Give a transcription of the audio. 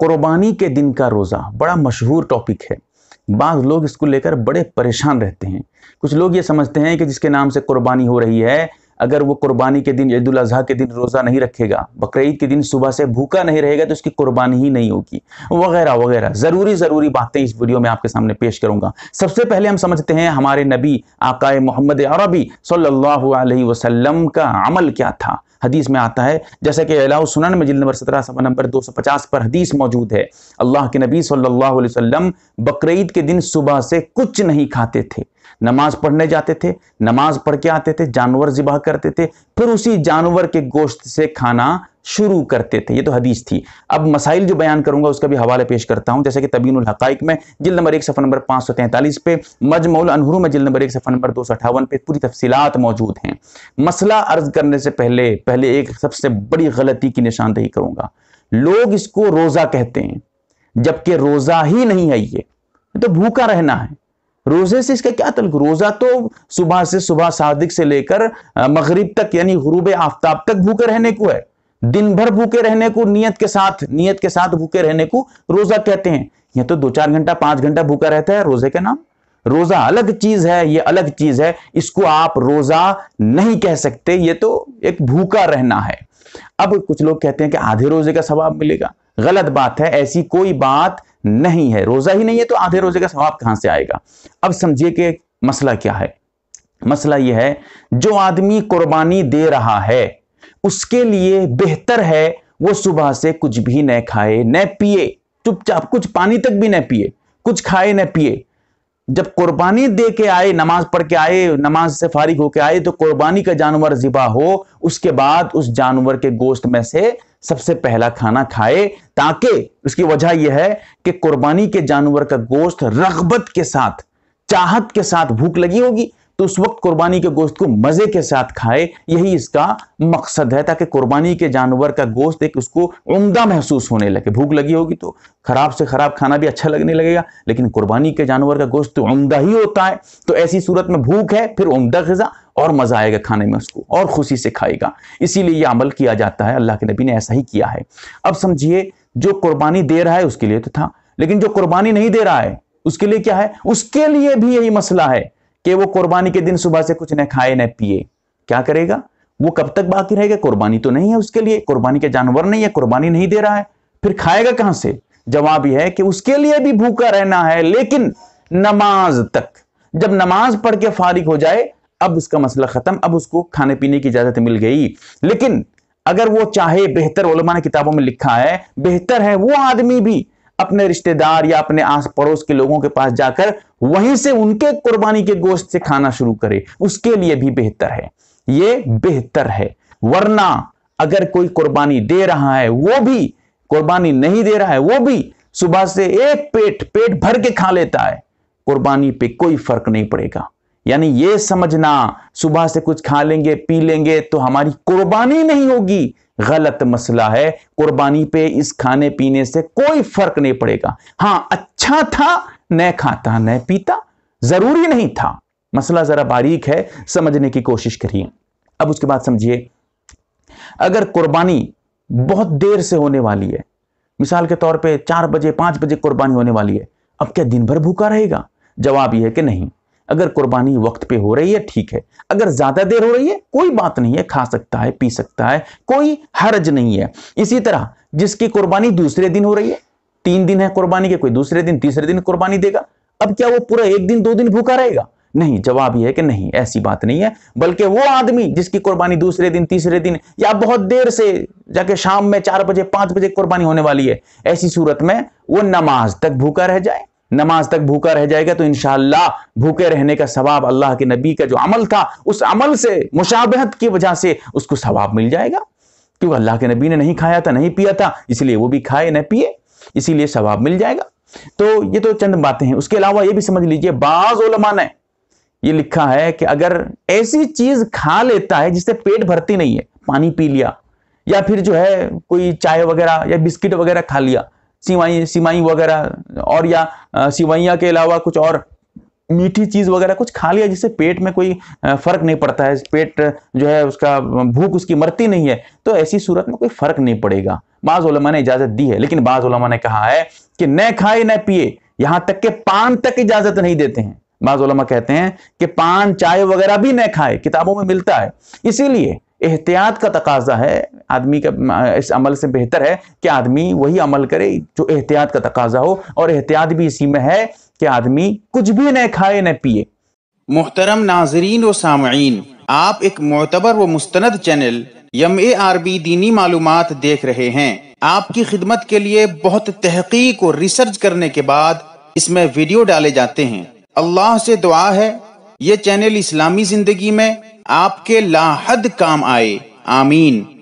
कुर्बानी के दिन का रोज़ा बड़ा मशहूर टॉपिक है बाज़ लोग इसको लेकर बड़े परेशान रहते हैं कुछ लोग ये समझते हैं कि जिसके नाम से कुर्बानी हो रही है अगर वो कुर्बानी के दिन ईद अजी के दिन रोज़ा नहीं रखेगा बकरीद के दिन सुबह से भूखा नहीं रहेगा तो उसकी कुर्बानी ही नहीं होगी वगैरह वगैरह ज़रूरी ज़रूरी बातें इस वीडियो में आपके सामने पेश करूंगा सबसे पहले हम समझते हैं हमारे नबी आकाए मोहम्मद अरबी सल्ला वसलम का अमल क्या था हदीस में आता है जैसे कि अला सुनन में जिल नंबर सत्रह सफा नंबर दो सौ पचास पर हदीस मौजूद है अल्लाह के नबी सल्लल्लाहु अलैहि वसल्लम बकरीद के दिन सुबह से कुछ नहीं खाते थे नमाज पढ़ने जाते थे नमाज पढ़ के आते थे जानवर ज़िबाह करते थे फिर उसी जानवर के गोश्त से खाना शुरू करते थे ये तो हदीस थी अब मसाइल जो बयान करूंगा उसका भी हवाला पेश करता हूं जैसे कि तबीन हक़ाइक में जिल नंबर एक सफ़र नंबर पाँच सौ तैंतालीस पे मजमौल अनहरू में जिल नंबर एक सफ़र नंबर दो सौ अठावन पे पूरी तफसीत मौजूद हैं मसला अर्ज करने से पहले पहले एक सबसे बड़ी गलती की निशानदेही करूंगा लोग इसको रोज़ा कहते हैं जबकि रोज़ा ही नहीं है ये तो भूखा रहना है रोज़े से इसका क्या तल्क रोज़ा तो सुबह से सुबह सादिक से लेकर मगरिब तक यानी गुरूब आफ्ताब तक भूखे रहने को है दिन भर भूखे रहने को नियत के साथ नियत के साथ भूखे रहने को रोजा कहते हैं यह तो दो चार घंटा पांच घंटा भूखा रहता है रोजे के नाम रोजा अलग चीज है ये अलग चीज है इसको आप रोजा नहीं कह सकते ये तो एक भूखा रहना है अब कुछ लोग कहते हैं कि आधे रोजे का स्वभाव मिलेगा गलत बात है ऐसी कोई बात नहीं है रोजा ही नहीं है तो आधे रोजे का स्वभाव कहां से आएगा अब समझिए कि मसला क्या है मसला यह है जो आदमी कुर्बानी दे रहा है उसके लिए बेहतर है वो सुबह से कुछ भी न खाए न पिए चुपचाप कुछ पानी तक भी न पिए कुछ खाए न पिए जब कुर्बानी दे के आए नमाज पढ़ के आए नमाज से फारिग होके आए तो कुर्बानी का जानवर जिबा हो उसके बाद उस जानवर के गोश्त में से सबसे पहला खाना खाए ताकि उसकी वजह यह है कि कुर्बानी के जानवर का गोश्त रगबत के साथ चाहत के साथ भूख लगी होगी तो उस वक्त कुर्बानी के गोश्त को मज़े के साथ खाए यही इसका मकसद है ताकि कुर्बानी के जानवर का गोश्त एक उसको उमदा महसूस होने लगे भूख लगी होगी तो ख़राब से ख़राब खाना भी अच्छा लगने लगेगा लेकिन कुर्बानी के जानवर का गोश्त तो उमदा ही होता है तो ऐसी सूरत में भूख है फिर उमदा गज़ा और मज़ा आएगा खाने में उसको और खुशी से खाएगा इसीलिए यह अमल किया जाता है अल्लाह के नबी ने ऐसा ही किया है अब समझिए जो कुर्बानी दे रहा है उसके लिए तो था लेकिन जो कुर्बानी नहीं दे रहा है उसके लिए क्या है उसके लिए भी यही मसला है कि वो कुर्बानी के दिन सुबह से कुछ न खाए न पिए क्या करेगा वो कब तक बाकी रहेगा कुर्बानी तो नहीं है उसके लिए कुर्बानी के जानवर नहीं है कुर्बानी नहीं दे रहा है फिर खाएगा कहां से जवाब यह है कि उसके लिए भी भूखा रहना है लेकिन नमाज तक जब नमाज पढ़ के फारिग हो जाए अब उसका मसला खत्म अब उसको खाने पीने की इजाजत मिल गई लेकिन अगर वो चाहे बेहतर ने किताबों में लिखा है बेहतर है वो आदमी भी अपने रिश्तेदार या अपने आस पड़ोस के लोगों के पास जाकर वहीं से उनके कुर्बानी के गोश्त से खाना शुरू करे उसके लिए भी बेहतर है ये बेहतर है वरना अगर कोई कुर्बानी दे रहा है वो भी कुर्बानी नहीं दे रहा है वो भी सुबह से एक पेट पेट भर के खा लेता है कुर्बानी पे कोई फर्क नहीं पड़ेगा यानी ये समझना सुबह से कुछ खा लेंगे पी लेंगे तो हमारी कुर्बानी नहीं होगी गलत मसला है कुर्बानी पे इस खाने पीने से कोई फर्क नहीं पड़ेगा हाँ अच्छा था न खाता न पीता जरूरी नहीं था मसला जरा बारीक है समझने की कोशिश करिए अब उसके बाद समझिए अगर कुर्बानी बहुत देर से होने वाली है मिसाल के तौर पे चार बजे पांच बजे कुर्बानी होने वाली है अब क्या दिन भर भूखा रहेगा जवाब यह है कि नहीं अगर कुर्बानी वक्त पे हो रही है ठीक है अगर ज़्यादा देर हो रही है कोई बात नहीं है खा सकता है पी सकता है कोई हर्ज नहीं है इसी तरह जिसकी कुर्बानी दूसरे दिन हो रही है तीन दिन है कुर्बानी के कोई दूसरे दिन तीसरे दिन कुर्बानी देगा अब क्या वो पूरा एक दिन दो दिन भूखा रहेगा नहीं जवाब यह है कि नहीं ऐसी बात नहीं है बल्कि वो आदमी जिसकी कुर्बानी दूसरे दिन तीसरे दिन या बहुत देर से जाके शाम में चार बजे पांच बजे कुर्बानी होने वाली है ऐसी सूरत में वो नमाज तक भूखा रह जाए नमाज तक भूखा रह जाएगा तो इनशाला भूखे रहने का सवाब अल्लाह के नबी का जो अमल था उस अमल से मुशाबहत की वजह से उसको सवाब मिल जाएगा क्योंकि अल्लाह के नबी ने नहीं खाया था नहीं पिया था इसलिए वो भी खाए न पिए इसीलिए सवाब मिल जाएगा तो ये तो चंद बातें हैं उसके अलावा ये भी समझ लीजिए बाज ने ये लिखा है कि अगर ऐसी चीज खा लेता है जिससे पेट भरती नहीं है पानी पी लिया या फिर जो है कोई चाय वगैरह या बिस्किट वगैरह खा लिया सिवाई सिमाई वगैरह और या सिवाइया के अलावा कुछ और मीठी चीज वगैरह कुछ खा लिया जिससे पेट में कोई फर्क नहीं पड़ता है पेट जो है उसका भूख उसकी मरती नहीं है तो ऐसी सूरत में कोई फर्क नहीं पड़ेगा बाज ने इजाजत दी है लेकिन बाज ने कहा है कि न खाए न पिए यहां तक के पान तक इजाजत नहीं देते हैं बाज कहते हैं कि पान चाय वगैरह भी न खाए किताबों में मिलता है इसीलिए एहतियात का तकाजा है आदमी का इस अमल से बेहतर है कि आदमी वही अमल करे जो एहतियात का तकाजा हो और एहतियात भी इसी में है कि आदमी कुछ भी न खाए न पिए मोहतरम नाजरीन व सामीन आप एक मोतबर व मुस्तंद channel M A R B दीनी मालूम देख रहे हैं आपकी खिदमत के लिए बहुत तहकीक और रिसर्च करने के बाद इसमें वीडियो डाले जाते हैं अल्लाह से दुआ है ये चैनल इस्लामी जिंदगी में आपके लाहद काम आए आमीन